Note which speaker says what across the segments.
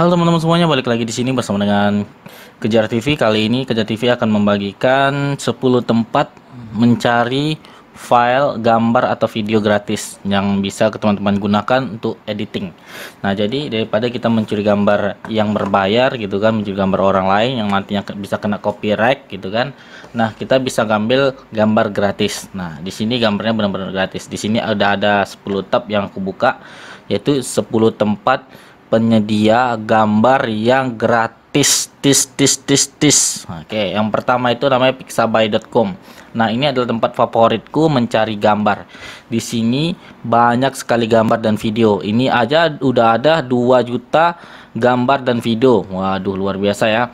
Speaker 1: Halo teman-teman semuanya, balik lagi di sini bersama dengan Kejar TV. Kali ini Kejar TV akan membagikan 10 tempat mencari file gambar atau video gratis yang bisa ke teman-teman gunakan untuk editing. Nah, jadi daripada kita mencuri gambar yang berbayar gitu kan, mencuri gambar orang lain yang nantinya bisa kena copyright gitu kan. Nah, kita bisa ngambil gambar gratis. Nah, di sini gambarnya benar-benar gratis. Di sini ada ada 10 tab yang aku buka yaitu 10 tempat penyedia gambar yang gratis tis tis tis tis oke yang pertama itu namanya pixabay.com nah ini adalah tempat favoritku mencari gambar di sini banyak sekali gambar dan video ini aja udah ada 2 juta gambar dan video waduh luar biasa ya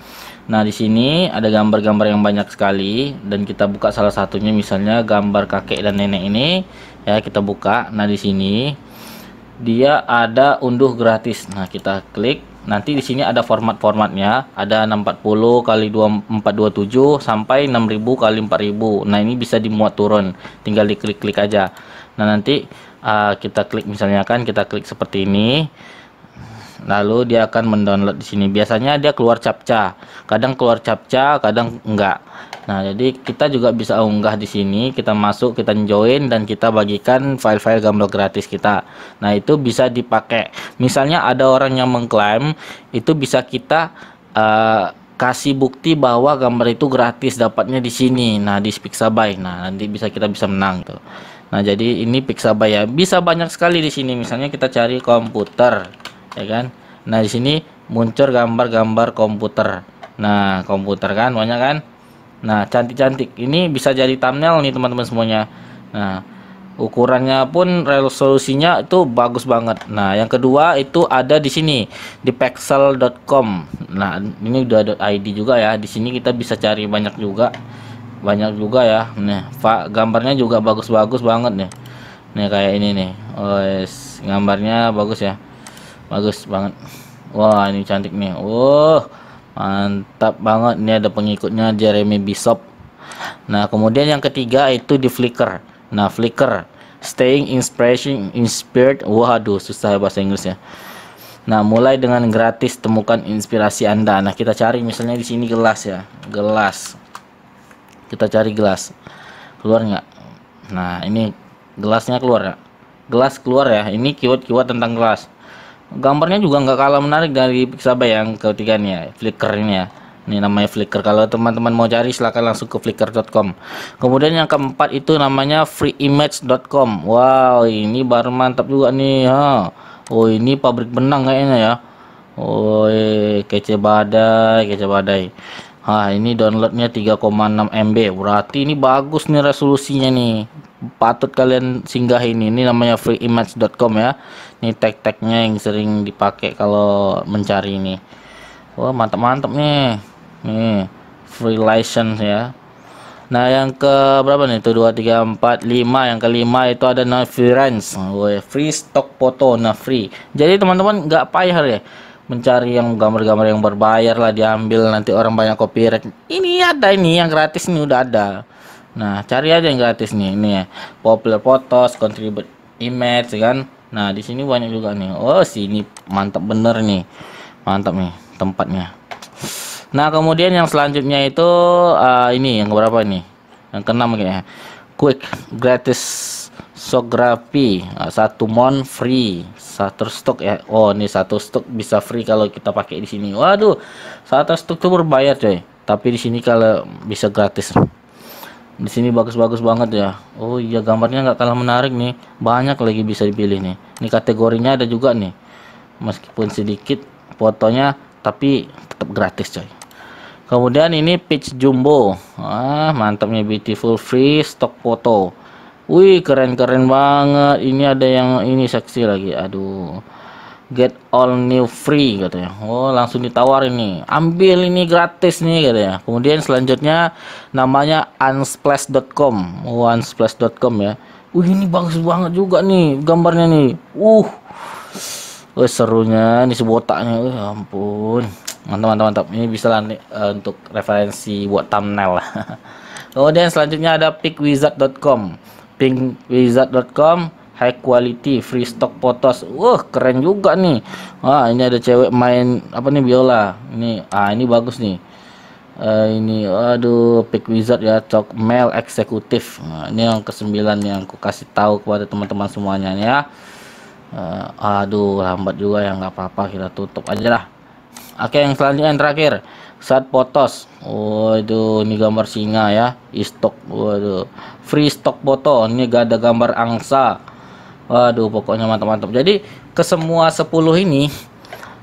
Speaker 1: Nah, di sini ada gambar-gambar yang banyak sekali dan kita buka salah satunya misalnya gambar kakek dan nenek ini. Ya, kita buka. Nah, di sini dia ada unduh gratis. Nah, kita klik. Nanti di sini ada format-formatnya, ada 640 kali 2427 sampai 6000 kali 4000. Nah, ini bisa dimuat turun. Tinggal diklik-klik aja. Nah, nanti uh, kita klik misalnya kan kita klik seperti ini. Lalu dia akan mendownload di sini. Biasanya dia keluar captcha. Kadang keluar captcha, kadang enggak. Nah, jadi kita juga bisa unggah di sini, kita masuk, kita join dan kita bagikan file-file gambar gratis kita. Nah, itu bisa dipakai. Misalnya ada orang yang mengklaim, itu bisa kita uh, kasih bukti bahwa gambar itu gratis dapatnya di sini. Nah, di Pixabay. Nah, nanti bisa kita bisa menang tuh. Nah, jadi ini Pixabay ya. Bisa banyak sekali di sini. Misalnya kita cari komputer, ya kan? Nah, di sini muncul gambar-gambar komputer. Nah, komputer kan banyak kan? Nah, cantik-cantik. Ini bisa jadi thumbnail nih teman-teman semuanya. Nah, ukurannya pun resolusinya itu bagus banget. Nah, yang kedua itu ada di sini di pixel.com. Nah, ini udah ada .id juga ya. Di sini kita bisa cari banyak juga. Banyak juga ya. nih pak gambarnya juga bagus-bagus banget nih. Nih kayak ini nih. Oh, yes. gambarnya bagus ya. Bagus banget. Wah, ini cantik nih. Wah. Oh, wow mantap banget ini ada pengikutnya Jeremy Bishop nah kemudian yang ketiga itu di Flickr nah Flickr staying inspiration inspired waduh susah ya bahasa Inggrisnya nah mulai dengan gratis temukan inspirasi anda nah kita cari misalnya di sini gelas ya gelas kita cari gelas keluar nggak nah ini gelasnya keluar nggak? Ya. gelas keluar ya ini keyword keyword tentang gelas gambarnya juga nggak kalah menarik dari Pixabay yang ketiganya Flickr ini ya ini namanya Flickr kalau teman-teman mau cari silahkan langsung ke flickr.com kemudian yang keempat itu namanya freeimage.com wow ini baru mantap juga nih ha. oh ini pabrik benang kayaknya ya oh kece badai kece badai ah ini downloadnya 3,6 MB berarti ini bagus nih resolusinya nih patut kalian singgah ini ini namanya freeimage.com ya ini tag-tagnya yang sering dipakai kalau mencari ini wah mantap-mantap nih nih free license ya Nah yang ke berapa nih? Itu 2, 3, 4, 5 Yang kelima itu ada Navirance Free stock foto Nah free Jadi teman-teman nggak -teman, payah ya mencari yang gambar-gambar yang berbayar lah diambil nanti orang banyak copyright ini ada ini yang gratis ini udah ada nah cari aja yang gratis nih ini ya popular photos contribute image ya kan nah di sini banyak juga nih oh sini mantap bener nih mantap nih tempatnya nah kemudian yang selanjutnya itu uh, ini yang berapa nih yang keenam kayaknya quick gratis Sografi nah, satu mon free satu stok ya oh ini satu stok bisa free kalau kita pakai di sini waduh satu stok tuh berbayar coy tapi di sini kalau bisa gratis di sini bagus-bagus banget ya oh iya gambarnya nggak kalah menarik nih banyak lagi bisa dipilih nih ini kategorinya ada juga nih meskipun sedikit fotonya tapi tetap gratis coy kemudian ini pitch jumbo ah mantapnya beautiful free stok foto Wih keren-keren banget. Ini ada yang ini seksi lagi. Aduh. Get all new free katanya. Oh langsung ditawar ini. Ambil ini gratis nih katanya. Kemudian selanjutnya namanya unsplash.com. Oh, unsplash.com ya. Wih ini bagus banget juga nih gambarnya nih. Uh. Wih serunya ini sebotaknya. Wih ya ampun. Mantap mantap mantap. Ini bisa lah nih, uh, untuk referensi buat thumbnail lah. Kemudian selanjutnya ada pickwizard.com pinkwizard.com high quality free stock potos wah keren juga nih wah ini ada cewek main apa nih biola ini ah ini bagus nih uh, ini aduh pick wizard ya cok male eksekutif nah, ini yang kesembilan yang aku kasih tahu kepada teman-teman semuanya ya uh, aduh lambat juga ya nggak apa-apa kita tutup aja lah Oke, yang selanjutnya yang terakhir saat potos. Waduh, ini gambar singa ya, istok. Waduh, free stock foto. Ini gak ada gambar angsa. Waduh, pokoknya mantap-mantap. Jadi ke semua 10 ini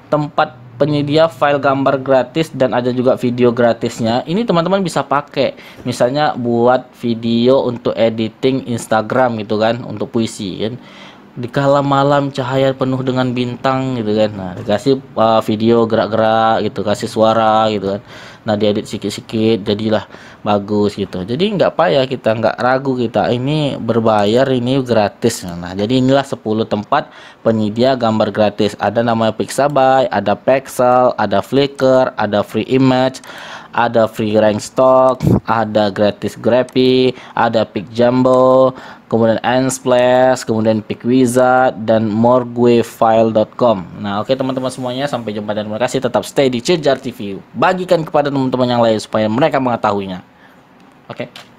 Speaker 1: tempat penyedia file gambar gratis dan ada juga video gratisnya. Ini teman-teman bisa pakai, misalnya buat video untuk editing Instagram gitu kan, untuk puisi kan di kala malam cahaya penuh dengan bintang gitu kan nah dikasih uh, video gerak-gerak gitu kasih suara gitu kan nah diedit sikit-sikit jadilah bagus gitu jadi nggak payah kita nggak ragu kita ini berbayar ini gratis nah jadi inilah 10 tempat penyedia gambar gratis ada namanya Pixabay ada Pexel ada Flickr ada Free Image ada free rank stock, ada gratis grappy, ada pick jumbo, kemudian Splash, kemudian pick wizard dan morguefile.com. Nah, oke okay, teman-teman semuanya sampai jumpa dan terima kasih tetap stay di Cejar TV. Bagikan kepada teman-teman yang lain supaya mereka mengetahuinya. Oke. Okay.